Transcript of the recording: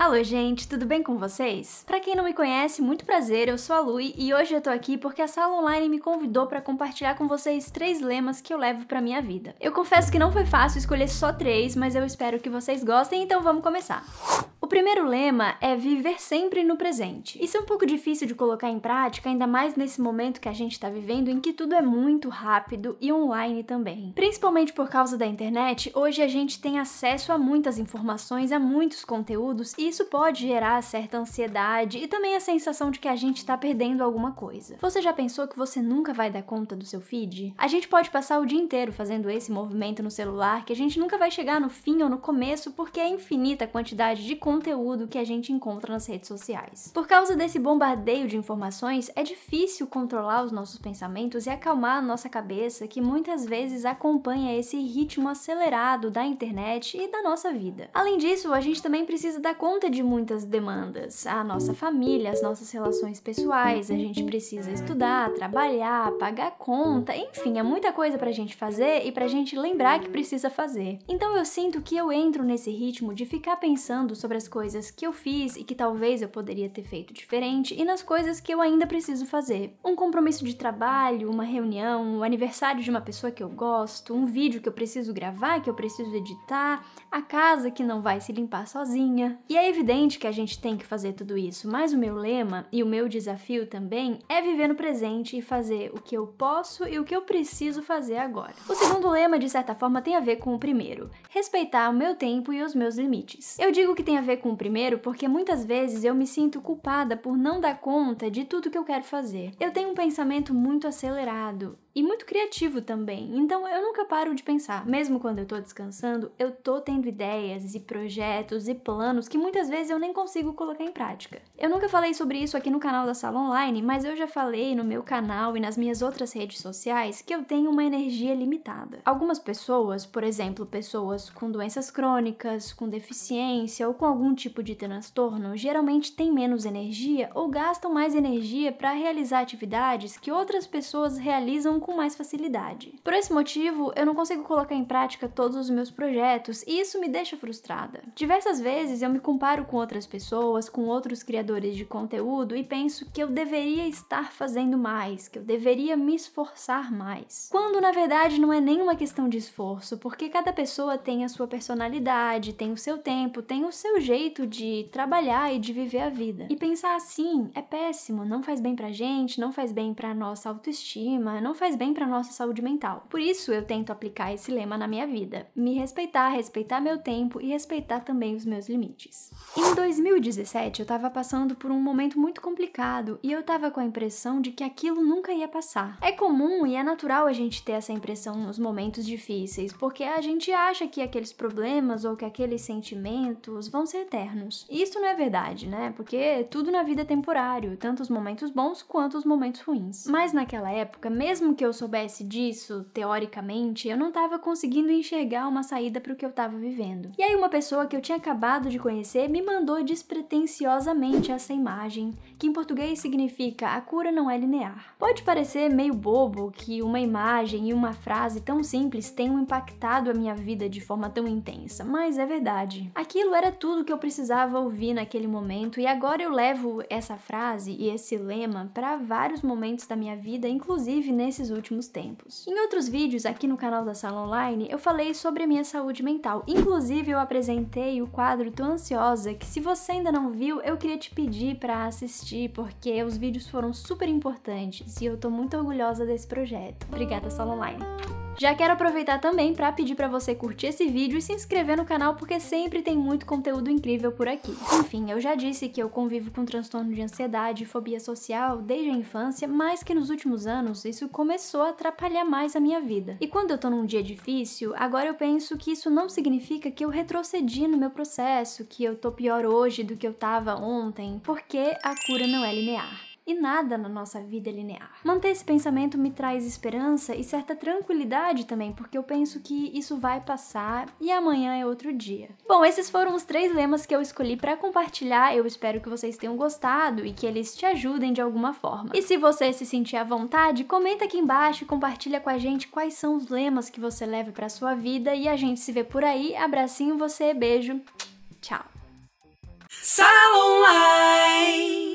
Alô, gente, tudo bem com vocês? Para quem não me conhece, muito prazer, eu sou a Lui e hoje eu tô aqui porque a sala online me convidou para compartilhar com vocês três lemas que eu levo para minha vida. Eu confesso que não foi fácil escolher só três, mas eu espero que vocês gostem, então vamos começar primeiro lema é viver sempre no presente. Isso é um pouco difícil de colocar em prática, ainda mais nesse momento que a gente está vivendo em que tudo é muito rápido e online também. Principalmente por causa da internet, hoje a gente tem acesso a muitas informações, a muitos conteúdos, e isso pode gerar certa ansiedade e também a sensação de que a gente está perdendo alguma coisa. Você já pensou que você nunca vai dar conta do seu feed? A gente pode passar o dia inteiro fazendo esse movimento no celular que a gente nunca vai chegar no fim ou no começo porque é infinita a quantidade de conteúdo conteúdo que a gente encontra nas redes sociais. Por causa desse bombardeio de informações, é difícil controlar os nossos pensamentos e acalmar a nossa cabeça, que muitas vezes acompanha esse ritmo acelerado da internet e da nossa vida. Além disso, a gente também precisa dar conta de muitas demandas: a nossa família, as nossas relações pessoais, a gente precisa estudar, trabalhar, pagar conta, enfim, é muita coisa pra gente fazer e pra gente lembrar que precisa fazer. Então eu sinto que eu entro nesse ritmo de ficar pensando sobre as coisas que eu fiz e que talvez eu poderia ter feito diferente e nas coisas que eu ainda preciso fazer. Um compromisso de trabalho, uma reunião, o aniversário de uma pessoa que eu gosto, um vídeo que eu preciso gravar, que eu preciso editar, a casa que não vai se limpar sozinha. E é evidente que a gente tem que fazer tudo isso, mas o meu lema e o meu desafio também é viver no presente e fazer o que eu posso e o que eu preciso fazer agora. O segundo lema, de certa forma, tem a ver com o primeiro: respeitar o meu tempo e os meus limites. Eu digo que tem a ver com o primeiro porque muitas vezes eu me sinto culpada por não dar conta de tudo que eu quero fazer. Eu tenho um pensamento muito acelerado e muito criativo também, então eu nunca paro de pensar. Mesmo quando eu tô descansando, eu tô tendo ideias e projetos e planos que muitas vezes eu nem consigo colocar em prática. Eu nunca falei sobre isso aqui no canal da Sala Online, mas eu já falei no meu canal e nas minhas outras redes sociais que eu tenho uma energia limitada. Algumas pessoas, por exemplo, pessoas com doenças crônicas, com deficiência ou com algum algum tipo de transtorno geralmente têm menos energia ou gastam mais energia para realizar atividades que outras pessoas realizam com mais facilidade. Por esse motivo, eu não consigo colocar em prática todos os meus projetos e isso me deixa frustrada. Diversas vezes eu me comparo com outras pessoas, com outros criadores de conteúdo e penso que eu deveria estar fazendo mais, que eu deveria me esforçar mais. Quando na verdade não é nenhuma questão de esforço, porque cada pessoa tem a sua personalidade, tem o seu tempo, tem o seu jeito jeito de trabalhar e de viver a vida. E pensar assim é péssimo, não faz bem pra gente, não faz bem pra nossa autoestima, não faz bem pra nossa saúde mental. Por isso eu tento aplicar esse lema na minha vida: me respeitar, respeitar meu tempo e respeitar também os meus limites. Em 2017 eu tava passando por um momento muito complicado e eu tava com a impressão de que aquilo nunca ia passar. É comum e é natural a gente ter essa impressão nos momentos difíceis, porque a gente acha que aqueles problemas ou que aqueles sentimentos vão ser eternos. E isso não é verdade, né? Porque tudo na vida é temporário, tanto os momentos bons quanto os momentos ruins. Mas naquela época, mesmo que eu soubesse disso, teoricamente, eu não estava conseguindo enxergar uma saída para o que eu estava vivendo. E aí uma pessoa que eu tinha acabado de conhecer me mandou despretensiosamente essa imagem, que em português significa a cura não é linear. Pode parecer meio bobo que uma imagem e uma frase tão simples tenham impactado a minha vida de forma tão intensa, mas é verdade. Aquilo era tudo que eu precisava ouvir naquele momento, e agora eu levo essa frase e esse lema para vários momentos da minha vida, inclusive nesses últimos tempos. Em outros vídeos aqui no canal da Sala Online, eu falei sobre a minha saúde mental. Inclusive, eu apresentei o quadro Tô Ansiosa, que se você ainda não viu, eu queria te pedir para assistir, porque os vídeos foram super importantes e eu tô muito orgulhosa desse projeto. Obrigada, Sala Online. Já quero aproveitar também para pedir para você curtir esse vídeo e se inscrever no canal porque sempre tem muito conteúdo incrível por aqui. Enfim, eu já disse que eu convivo com transtorno de ansiedade e fobia social desde a infância, mas que nos últimos anos isso começou a atrapalhar mais a minha vida. E quando eu tô num dia difícil, agora eu penso que isso não significa que eu retrocedi no meu processo, que eu tô pior hoje do que eu tava ontem, porque a cura não é linear e nada na nossa vida é linear. Manter esse pensamento me traz esperança e certa tranquilidade também, porque eu penso que isso vai passar e amanhã é outro dia. Bom, esses foram os três lemas que eu escolhi para compartilhar. Eu espero que vocês tenham gostado e que eles te ajudem de alguma forma. E se você se sentir à vontade, comenta aqui embaixo e compartilha com a gente quais são os lemas que você leva para sua vida e a gente se vê por aí. Abracinho você, beijo. Tchau. Salonline.